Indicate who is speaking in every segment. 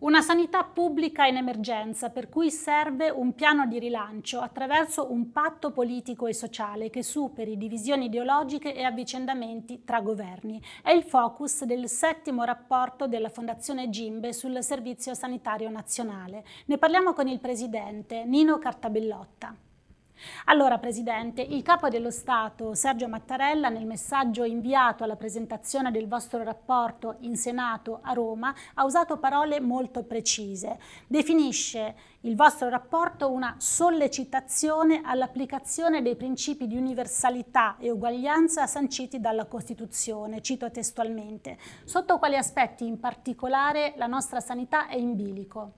Speaker 1: Una sanità pubblica in emergenza, per cui serve un piano di rilancio attraverso un patto politico e sociale che superi divisioni ideologiche e avvicendamenti tra governi. È il focus del settimo rapporto della Fondazione Gimbe sul Servizio Sanitario Nazionale. Ne parliamo con il presidente Nino Cartabellotta. Allora, Presidente, il Capo dello Stato, Sergio Mattarella, nel messaggio inviato alla presentazione del vostro rapporto in Senato a Roma, ha usato parole molto precise. Definisce il vostro rapporto una sollecitazione all'applicazione dei principi di universalità e uguaglianza sanciti dalla Costituzione, cito testualmente. Sotto quali aspetti in particolare la nostra sanità è in bilico?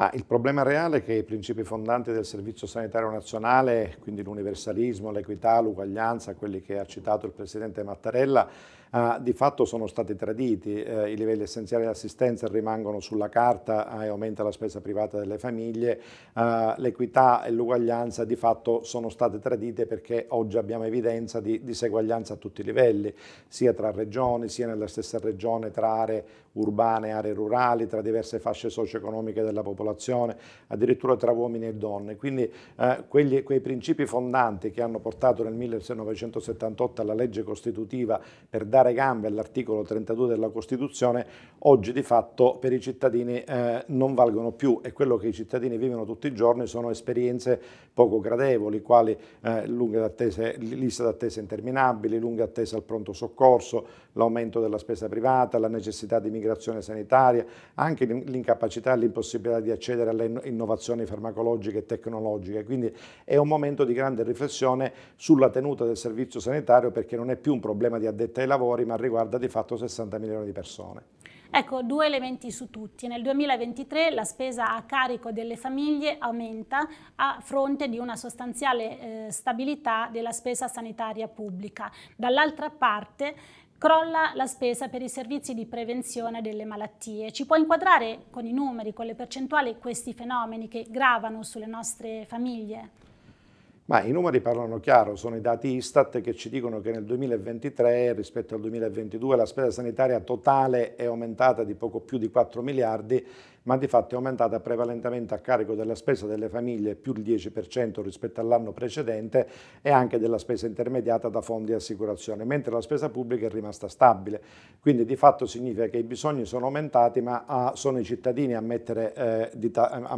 Speaker 2: Ma il problema reale è che i principi fondanti del Servizio Sanitario Nazionale, quindi l'universalismo, l'equità, l'uguaglianza, quelli che ha citato il Presidente Mattarella, eh, di fatto sono stati traditi. Eh, I livelli essenziali di assistenza rimangono sulla carta eh, e aumenta la spesa privata delle famiglie. Eh, l'equità e l'uguaglianza di fatto sono state tradite perché oggi abbiamo evidenza di diseguaglianza a tutti i livelli, sia tra regioni, sia nella stessa regione, tra aree urbane e aree rurali, tra diverse fasce socio-economiche della popolazione popolazione, addirittura tra uomini e donne. Quindi eh, quegli, quei principi fondanti che hanno portato nel 1978 alla legge costitutiva per dare gambe all'articolo 32 della Costituzione, oggi di fatto per i cittadini eh, non valgono più e quello che i cittadini vivono tutti i giorni sono esperienze poco gradevoli, quali eh, lunghe attese, liste d'attesa interminabili, lunghe attese al pronto soccorso, l'aumento della spesa privata, la necessità di migrazione sanitaria, anche l'incapacità e l'impossibilità di accedere accedere alle innovazioni farmacologiche e tecnologiche. Quindi è un momento di grande riflessione sulla tenuta del servizio sanitario perché non è più un problema di addetti ai lavori ma riguarda di fatto 60 milioni di persone.
Speaker 1: Ecco, due elementi su tutti. Nel 2023 la spesa a carico delle famiglie aumenta a fronte di una sostanziale eh, stabilità della spesa sanitaria pubblica. Dall'altra parte Crolla la spesa per i servizi di prevenzione delle malattie. Ci può inquadrare con i numeri, con le percentuali, questi fenomeni che gravano sulle nostre famiglie?
Speaker 2: Ma i numeri parlano chiaro, sono i dati Istat che ci dicono che nel 2023 rispetto al 2022 la spesa sanitaria totale è aumentata di poco più di 4 miliardi, ma di fatto è aumentata prevalentemente a carico della spesa delle famiglie più il 10% rispetto all'anno precedente e anche della spesa intermediata da fondi e assicurazioni, mentre la spesa pubblica è rimasta stabile. Quindi di fatto significa che i bisogni sono aumentati ma a, ah, sono i cittadini a, mettere, eh, a,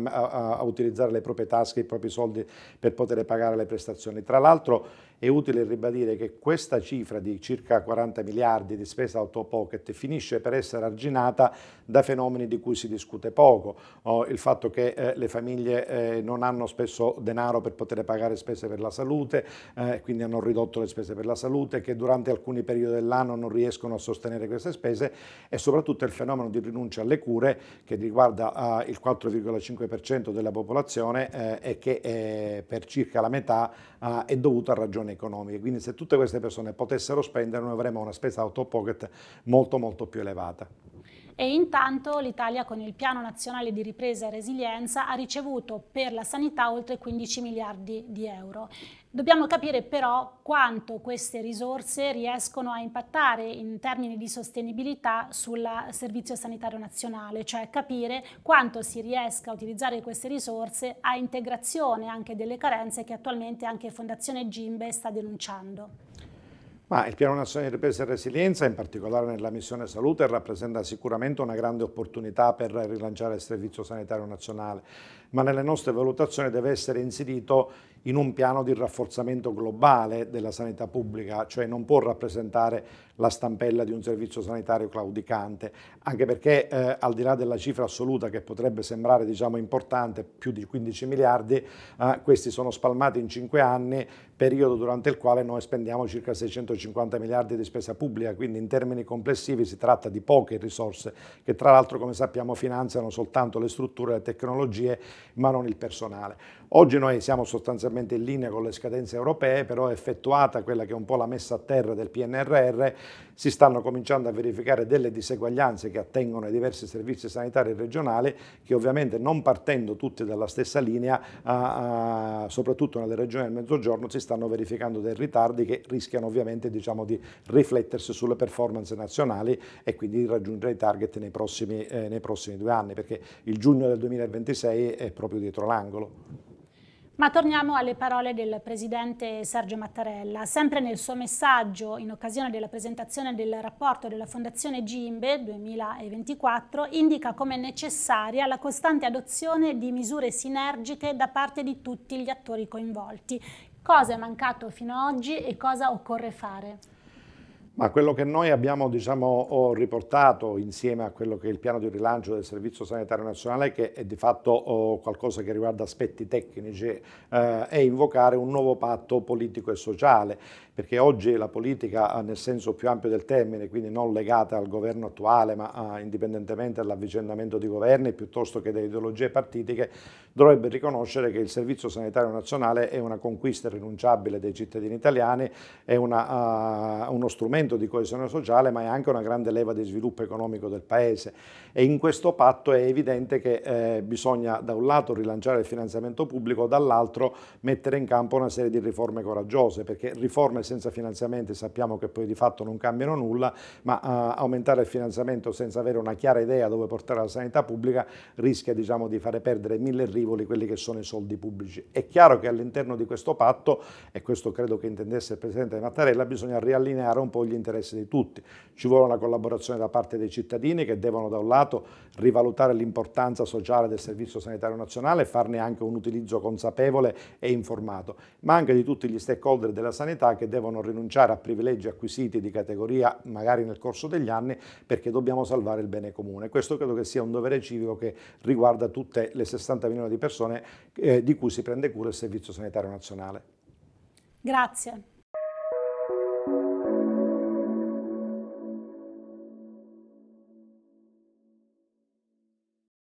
Speaker 2: a, utilizzare le proprie tasche, i propri soldi per poter pagare le prestazioni. Tra l'altro è utile ribadire che questa cifra di circa 40 miliardi di spesa autopocket finisce per essere arginata da fenomeni di cui si discute poco, oh, il fatto che eh, le famiglie eh, non hanno spesso denaro per poter pagare spese per la salute, eh, quindi hanno ridotto le spese per la salute, che durante alcuni periodi dell'anno non riescono a sostenere queste spese e soprattutto il fenomeno di rinuncia alle cure che riguarda ah, il 4,5% della popolazione eh, e che eh, per circa la metà ah, è dovuto a ragioni persone economiche, quindi se tutte queste persone potessero spendere noi avremmo una spesa out of pocket molto molto più elevata
Speaker 1: e intanto l'Italia con il Piano Nazionale di Ripresa e Resilienza ha ricevuto per la sanità oltre 15 miliardi di euro. Dobbiamo capire però quanto queste risorse riescono a impattare in termini di sostenibilità sul Servizio Sanitario Nazionale, cioè capire quanto si riesca a utilizzare queste risorse a integrazione anche delle carenze che attualmente anche Fondazione Gimbe sta denunciando.
Speaker 2: Ma il Piano Nazionale di Ripresa e Resilienza, in particolare nella missione salute, rappresenta sicuramente una grande opportunità per rilanciare il Servizio Sanitario Nazionale, ma nelle nostre valutazioni deve essere inserito in un piano di rafforzamento globale della sanità pubblica, cioè non può rappresentare la stampella di un servizio sanitario claudicante, anche perché eh, al di là della cifra assoluta che potrebbe sembrare diciamo, importante, più di 15 miliardi, eh, questi sono spalmati in 5 anni, periodo durante il quale noi spendiamo circa 650 miliardi di spesa pubblica, quindi in termini complessivi si tratta di poche risorse che tra l'altro come sappiamo finanziano soltanto le strutture, le tecnologie, ma non il personale. Oggi noi siamo sostanzialmente in linea con le scadenze europee, però effettuata quella che è un po' la messa a terra del PNRR, si stanno cominciando a verificare delle diseguaglianze che attengono ai diversi servizi sanitari regionali, che ovviamente non partendo tutti dalla stessa linea, a, a, soprattutto nelle regioni del Mezzogiorno, si stanno verificando dei ritardi che rischiano ovviamente diciamo, di riflettersi sulle performance nazionali e quindi di raggiungere i target nei prossimi, eh, nei prossimi due anni, perché il giugno del 2026 è proprio dietro l'angolo.
Speaker 1: Ma torniamo alle parole del Presidente Sergio Mattarella. Sempre nel suo messaggio in occasione della presentazione del rapporto della Fondazione Gimbe 2024 indica come necessaria la costante adozione di misure sinergiche da parte di tutti gli attori coinvolti. Cosa è mancato fino ad oggi e cosa occorre fare?
Speaker 2: Ma quello che noi abbiamo diciamo, riportato insieme a quello che è il piano di rilancio del Servizio Sanitario Nazionale, che è di fatto qualcosa che riguarda aspetti tecnici, eh, è invocare un nuovo patto politico e sociale, perché oggi la politica eh, nel senso più ampio del termine, quindi non legata al governo attuale, ma eh, indipendentemente dall'avvicendamento di governi piuttosto che da ideologie partitiche, dovrebbe riconoscere che il Servizio Sanitario Nazionale è una conquista irrinunciabile dei cittadini italiani, è una, uh, uno strumento strumento di coesione sociale ma è anche una grande leva di sviluppo economico del Paese e in questo patto è evidente che eh, bisogna da un lato rilanciare il finanziamento pubblico, dall'altro mettere in campo una serie di riforme coraggiose perché riforme senza finanziamenti sappiamo che poi di fatto non cambiano nulla ma eh, aumentare il finanziamento senza avere una chiara idea dove portare la sanità pubblica rischia diciamo, di fare perdere mille rivoli quelli che sono i soldi pubblici. È chiaro che all'interno di questo patto, e questo credo che intendesse il Presidente Mattarella, bisogna riallineare un po' gli gli interessi di tutti. Ci vuole una collaborazione da parte dei cittadini che devono da un lato rivalutare l'importanza sociale del Servizio Sanitario Nazionale e farne anche un utilizzo consapevole e informato, ma anche di tutti gli stakeholder della sanità che devono rinunciare a privilegi acquisiti di categoria magari nel corso degli anni perché dobbiamo salvare il bene comune. Questo credo che sia un dovere civico che riguarda tutte le 60 milioni di persone eh, di cui si prende cura il Servizio Sanitario Nazionale.
Speaker 1: Grazie.